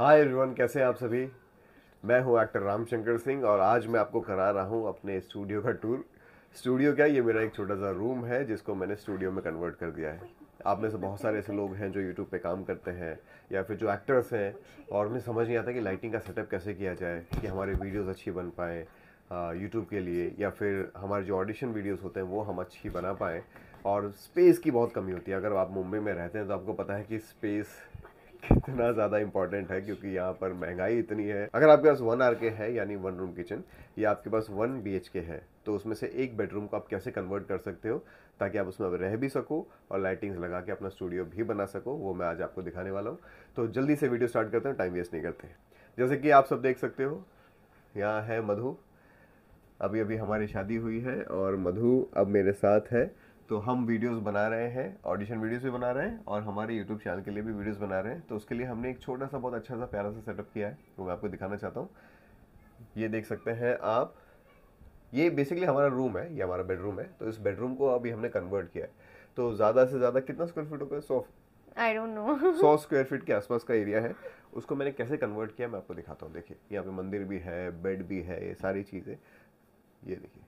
Hi everyone कैसे हैं आप सभी मैं हूं एक्टर रामशंकर सिंह और आज मैं आपको करा रहा हूं अपने स्टूडियो का टूर स्टूडियो क्या ये मेरा एक छोटा सा रूम है जिसको मैंने स्टूडियो में कन्वर्ट कर दिया है आप में से बहुत सारे ऐसे लोग हैं जो यूट्यूब पे काम करते हैं या फिर जो एक्टर्स हैं और उन्हें समझ नहीं आता कि लाइटिंग का सेटअप कैसे किया जाए कि हमारे वीडियोज़ अच्छी बन पाएँ यूट्यूब के लिए या फिर हमारे जो ऑडिशन वीडियोज़ होते हैं वो हम अच्छी बना पाएँ और स्पेस की बहुत कमी होती है अगर आप मुंबई में रहते हैं तो आपको पता है कि स्पेस कितना ज़्यादा इंपॉर्टेंट है क्योंकि यहाँ पर महंगाई इतनी है अगर आपके पास वन आर के है यानी वन रूम किचन या आपके पास वन बी एच के है तो उसमें से एक बेडरूम को आप कैसे कन्वर्ट कर सकते हो ताकि आप उसमें रह भी सको और लाइटिंग्स लगा के अपना स्टूडियो भी बना सको वो मैं आज आपको दिखाने वाला हूँ तो जल्दी से वीडियो स्टार्ट करते हैं टाइम वेस्ट नहीं करते जैसे कि आप सब देख सकते हो यहाँ है मधु अभी अभी हमारी शादी हुई है और मधु अब मेरे साथ है तो हम वीडियोस बना रहे हैं ऑडिशन वीडियोस भी बना रहे हैं और हमारे यूट्यूब चैनल के लिए भी वीडियोस बना रहे हैं तो उसके लिए हमने एक छोटा सा बहुत अच्छा सा प्यारा सा सेटअप किया है वो मैं आपको दिखाना चाहता हूँ ये देख सकते हैं आप ये बेसिकली हमारा रूम है ये हमारा बेडरूम है तो इस बेडरूम को अभी हमने कन्वर्ट किया है तो ज़्यादा से ज़्यादा कितना स्क्वायर फीट होगा सौ आई डोंट नो सौ स्क्वायर फीट के आसपास का एरिया है उसको मैंने कैसे कन्वर्ट किया मैं आपको दिखाता हूँ देखिए यहाँ पे मंदिर भी है बेड भी है ये सारी चीज़ें ये देखिए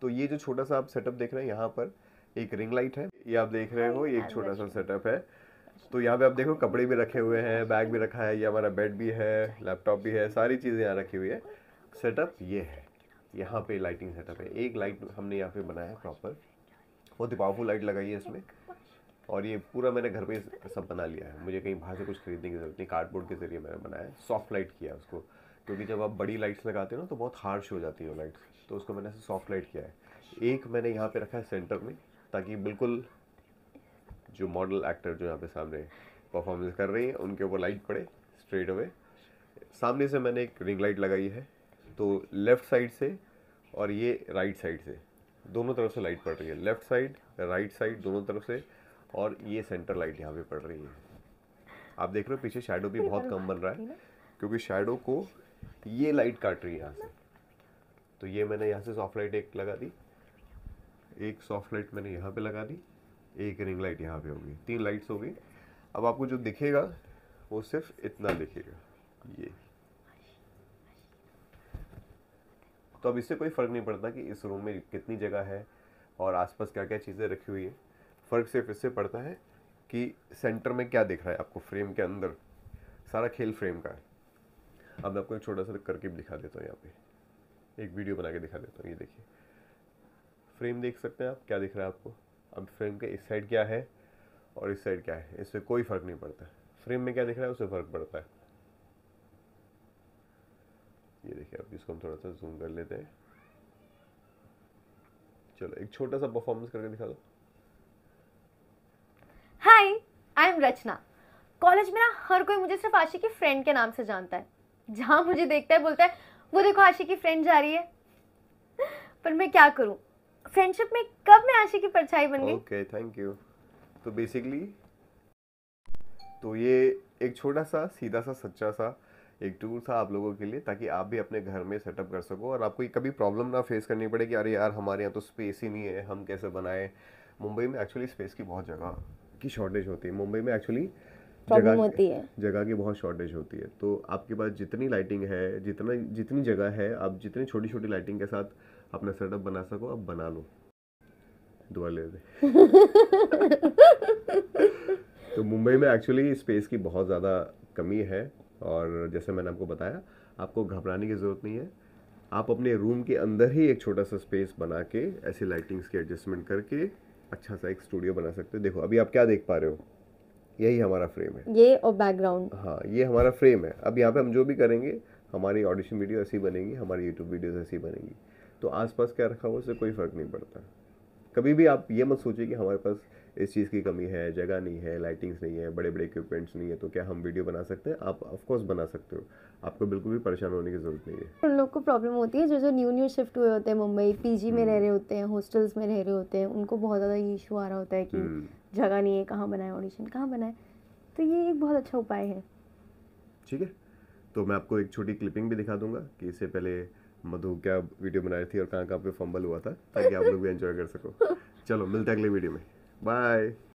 तो ये जो छोटा सा आप सेटअप देख रहे हैं यहाँ पर एक रिंग लाइट है ये आप देख रहे हो ये एक छोटा सा सेटअप है तो यहाँ पे आप देखो कपड़े भी रखे हुए हैं बैग भी रखा है ये हमारा बेड भी है लैपटॉप भी है सारी चीज़ें यहाँ रखी हुई है सेटअप ये है यहाँ पे लाइटिंग सेटअप है एक लाइट हमने यहाँ पे बनाया है प्रॉपर बहुत ही पावरफुल लाइट लगाई है इसमें और ये पूरा मैंने घर पे सब बना लिया है मुझे कहीं बाहर से कुछ खरीदने की जरूरत नहीं कार्डबोर्ड के जरिए मैंने बनाया है सॉफ्ट लाइट किया उसको क्योंकि जब आप बड़ी लाइट्स लगाते हो ना तो बहुत हार्श हो जाती है वो लाइट्स तो उसको मैंने ऐसे सॉफ्ट लाइट किया है एक मैंने यहाँ पे रखा है सेंटर में ताकि बिल्कुल जो मॉडल एक्टर जो यहाँ पे सामने परफॉर्मेंस कर रही है उनके ऊपर लाइट पड़े स्ट्रेट अवे सामने से मैंने एक रिंग लाइट लगाई है तो लेफ़्ट साइड से और ये राइट साइड से दोनों तरफ से लाइट पड़ रही है लेफ़्ट साइड राइट साइड दोनों तरफ से और ये सेंटर लाइट यहाँ पे पड़ रही है आप देख रहे हो पीछे शेडो भी बहुत कम बन रहा है क्योंकि शेडो को ये लाइट काट रही है यहाँ से तो ये मैंने यहाँ से सॉफ्ट लाइट एक लगा दी एक सॉफ्ट लाइट मैंने यहाँ पे लगा दी एक रिंग लाइट यहाँ पे होगी तीन लाइट्स होगी अब आपको जो दिखेगा वो सिर्फ इतना दिखेगा ये तो अब इससे कोई फ़र्क नहीं पड़ता कि इस रूम में कितनी जगह है और आसपास क्या क्या चीज़ें रखी हुई है फ़र्क सिर्फ इससे पड़ता है कि सेंटर में क्या दिख रहा है आपको फ्रेम के अंदर सारा खेल फ्रेम का है अब मैं आपको एक छोटा सा करके दिखा देता हूँ यहाँ पे एक वीडियो बना के दिखा देता हूँ ये देखिए फ्रेम देख सकते हैं आप क्या दिख रहा है आपको अब फ्रेम का इस साइड क्या है और इस साइड क्या है इससे कोई फ़र्क नहीं पड़ता फ्रेम में क्या दिख रहा है उससे फ़र्क पड़ता है ये देखिए अब इसको हम थोड़ा सा जूम कर लेते हैं चलो एक छोटा सा परफॉर्मेंस करके दिखा दो हाय आई एम रचना कॉलेज में ना हर कोई मुझे सिर्फ आशी की फ्रेंड के नाम से जानता है जहां मुझे देखता है बोलता है वो देखो आशी की फ्रेंड जा रही है पर मैं क्या करूं फ्रेंडशिप में कब मैं आशी की परछाई बन गई ओके थैंक यू तो बेसिकली तो ये एक छोटा सा सीधा सा सच्चा सा एक टूर था आप लोगों के लिए ताकि आप भी अपने घर में सेटअप कर सको और आपको कभी प्रॉब्लम ना फेस करनी पड़े कि अरे यार हमारे यहाँ तो स्पेस ही नहीं है हम कैसे बनाए मुंबई में एक्चुअली स्पेस की बहुत जगह की शॉर्टेज होती है मुंबई में एक्चुअली प्रॉब्लम होती है जगह की बहुत शॉर्टेज होती है तो आपके पास जितनी लाइटिंग है जितना जितनी जगह है आप जितनी छोटी छोटी लाइटिंग के साथ अपना सेटअप बना सको आप बना लो दुआ ले दे तो मुंबई में एक्चुअली स्पेस की बहुत ज़्यादा कमी है और जैसे मैंने आपको बताया आपको घबराने की ज़रूरत नहीं है आप अपने रूम के अंदर ही एक छोटा सा स्पेस बना के ऐसी लाइटिंग्स के एडजस्टमेंट करके अच्छा सा एक स्टूडियो बना सकते हो देखो अभी आप क्या देख पा रहे हो यही हमारा फ्रेम है ये और बैकग्राउंड हाँ ये हमारा फ्रेम है अब यहाँ पे हम जो भी करेंगे हमारी ऑडिशन वीडियो ऐसी बनेगी हमारी यूट्यूब वीडियोस ऐसी बनेगी तो आसपास क्या रखा हुआ उससे कोई फ़र्क नहीं पड़ता कभी भी आप ये मत सोचिए कि हमारे पास इस चीज़ की कमी है जगह नहीं है लाइटिंग्स नहीं है बड़े बड़े इक्विपमेंट्स नहीं है तो क्या हम वीडियो बना सकते हैं आप ऑफकोर्स बना सकते हो आपको बिल्कुल भी परेशान होने की जरूरत नहीं है उन लोग को प्रॉब्लम होती है जो जो न्यू न्यू शिफ्ट हुए होते हैं मुंबई पीजी में रह रहे हम्म। होते हैं हॉस्टल्स में रह रहे होते हैं उनको बहुत ज़्यादा ये इशू आ रहा होता है कि हम्म। जगह नहीं है कहाँ बनाए ऑडिशन कहाँ बनाए तो ये एक बहुत अच्छा उपाय है ठीक है तो मैं आपको एक छोटी क्लिपिंग भी दिखा दूंगा कि इससे पहले मधु क्या वीडियो बनाई थी और कहाँ कहाँ पे फंबल हुआ था ताकि आप लोग भी एंजॉय कर सको चलो मिलते हैं अगले वीडियो में बाय